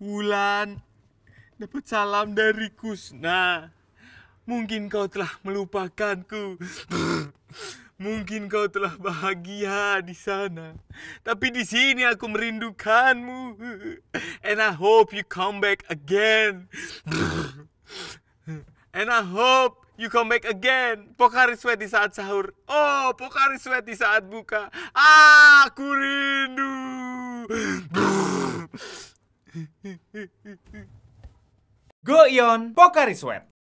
Wulan, dapat salam dari Kusna. Mungkin kau telah melupakanku. Mungkin kau telah bahagia di sana. Tapi di sini aku merindukanmu. And I hope you come back again. And I hope you come back again. Pokari sweat di saat sahur. Oh, pokari sweat di saat buka. Ah, aku rindu. Goyon Pokari Sweat